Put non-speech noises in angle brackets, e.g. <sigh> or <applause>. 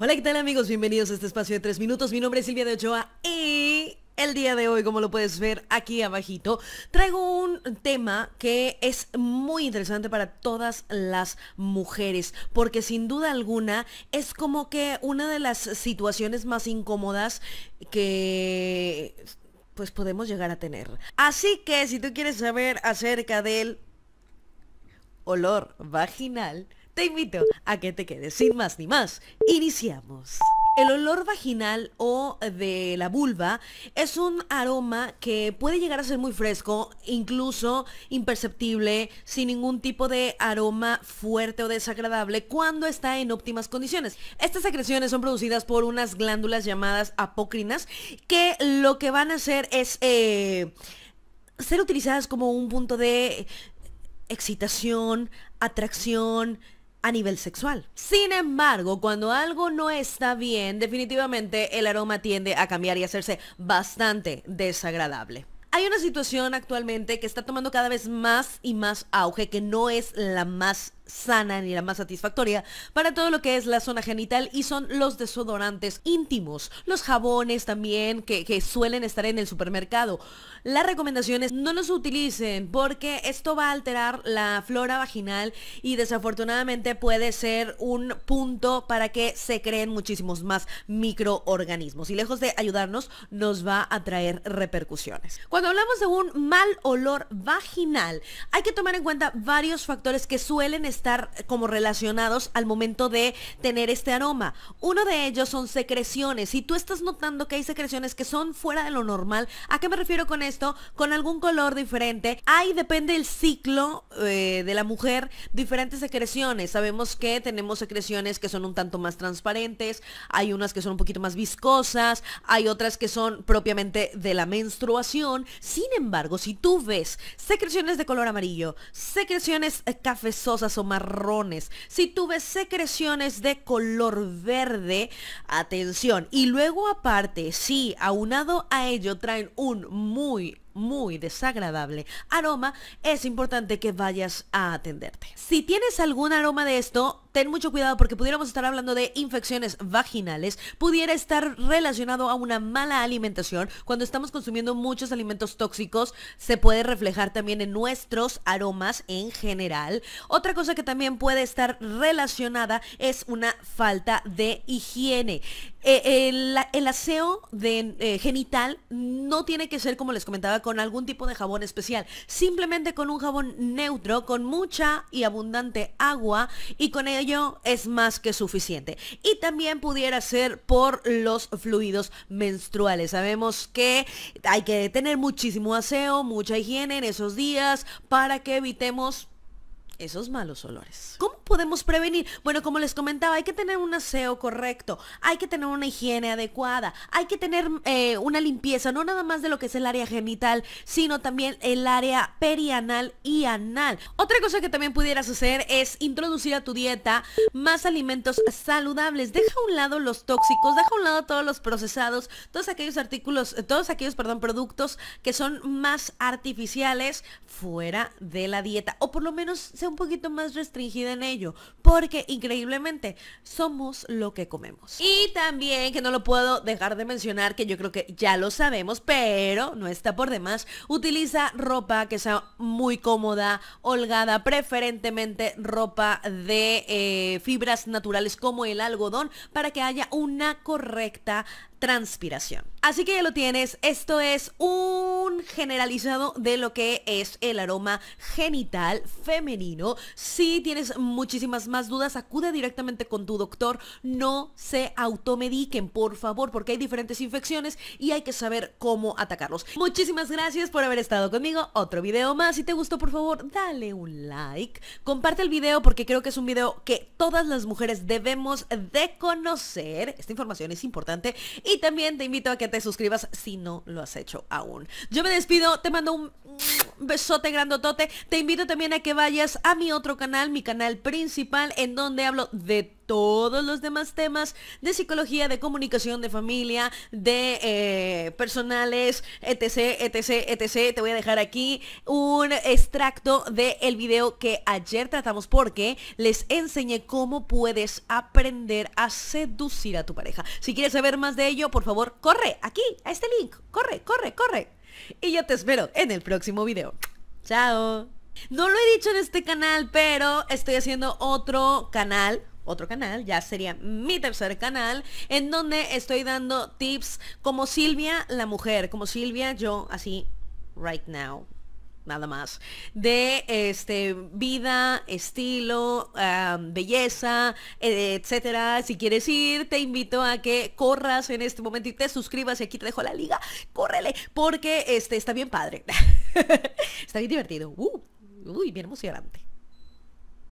Hola, ¿qué tal amigos? Bienvenidos a este espacio de 3 minutos. Mi nombre es Silvia de Ochoa y el día de hoy, como lo puedes ver aquí abajito, traigo un tema que es muy interesante para todas las mujeres, porque sin duda alguna es como que una de las situaciones más incómodas que pues podemos llegar a tener. Así que si tú quieres saber acerca del olor vaginal, te invito a que te quedes sin más ni más. Iniciamos. El olor vaginal o de la vulva es un aroma que puede llegar a ser muy fresco, incluso imperceptible, sin ningún tipo de aroma fuerte o desagradable cuando está en óptimas condiciones. Estas secreciones son producidas por unas glándulas llamadas apócrinas que lo que van a hacer es eh, ser utilizadas como un punto de excitación, atracción, a nivel sexual. Sin embargo, cuando algo no está bien, definitivamente el aroma tiende a cambiar y hacerse bastante desagradable. Hay una situación actualmente que está tomando cada vez más y más auge que no es la más sana ni la más satisfactoria para todo lo que es la zona genital y son los desodorantes íntimos, los jabones también que, suelen estar en el supermercado. La recomendación es no los utilicen porque esto va a alterar la flora vaginal y desafortunadamente puede ser un punto para que se creen muchísimos más microorganismos y lejos de ayudarnos nos va a traer repercusiones. Cuando hablamos de un mal olor vaginal hay que tomar en cuenta varios factores que suelen estar estar como relacionados al momento de tener este aroma. Uno de ellos son secreciones. Si tú estás notando que hay secreciones que son fuera de lo normal, ¿a qué me refiero con esto? Con algún color diferente. Ahí depende el ciclo eh, de la mujer, diferentes secreciones. Sabemos que tenemos secreciones que son un tanto más transparentes, hay unas que son un poquito más viscosas, hay otras que son propiamente de la menstruación. Sin embargo, si tú ves secreciones de color amarillo, secreciones eh, cafezosas o marrones. Si tú ves secreciones de color verde, atención. Y luego aparte, si aunado a ello traen un muy muy desagradable aroma, es importante que vayas a atenderte. Si tienes algún aroma de esto, ten mucho cuidado porque pudiéramos estar hablando de infecciones vaginales, pudiera estar relacionado a una mala alimentación. Cuando estamos consumiendo muchos alimentos tóxicos, se puede reflejar también en nuestros aromas en general. Otra cosa que también puede estar relacionada es una falta de higiene. Eh, el, aseo de, eh, genital no tiene que ser, como les comentaba, con algún tipo de jabón especial. Simplemente con un jabón neutro, con mucha y abundante agua y con ello es más que suficiente. Y también pudiera ser por los fluidos menstruales. Sabemos que hay que tener muchísimo aseo, mucha higiene en esos días para que evitemos esos malos olores. como podemos prevenir? Bueno, como les comentaba, hay que tener un aseo correcto, hay que tener una higiene adecuada, hay que tener eh, una limpieza, no nada más de lo que es el área genital, sino también el área perianal y anal. Otra cosa que también pudieras hacer es introducir a tu dieta más alimentos saludables. Deja a un lado los tóxicos, deja a un lado todos los procesados, todos aquellos artículos, todos aquellos, perdón, productos que son más artificiales fuera de la dieta. O por lo menos sea un poquito más restringida en ello porque increíblemente somos lo que comemos. Y también, que no lo puedo dejar de mencionar, que yo creo que ya lo sabemos, pero no está por demás, utiliza ropa que sea muy cómoda, holgada, preferentemente ropa de eh, fibras naturales como el algodón, para que haya una correcta transpiración. Así que ya lo tienes, esto es un generalizado de lo que es el aroma genital femenino. Si tienes muchísimas más dudas, acude directamente con tu doctor, no se automediquen, por favor, porque hay diferentes infecciones y hay que saber cómo atacarlos. Muchísimas gracias por haber estado conmigo, otro video más, si te gustó, por favor, dale un like, comparte el video porque creo que es un video que todas las mujeres debemos de conocer, esta información es importante y también te invito a que te suscribas si no lo has hecho aún. Yo me despido, te mando un besote grandotote. Te invito también a que vayas a mi otro canal, mi canal principal, en donde hablo de todos los demás temas de psicología, de comunicación, de familia, de eh, personales, etc, etc, etc. Te voy a dejar aquí un extracto del el video que ayer tratamos porque les enseñé cómo puedes aprender a seducir a tu pareja. Si quieres saber más de ello, por favor, corre aquí, a este link. Corre, corre, corre. Y yo te espero en el próximo video. Chao. No lo he dicho en este canal, pero estoy haciendo otro canal otro canal, ya sería mi tercer canal, en donde estoy dando tips como Silvia la mujer, como Silvia yo así right now nada más, de este, vida, estilo, belleza, etcétera. Si quieres ir, te invito a que corras en este momento y te suscribas. Y aquí te dejo la liga. Córrele, porque este, está bien padre. <laughs> está bien divertido. Uh, uy, bien emocionante.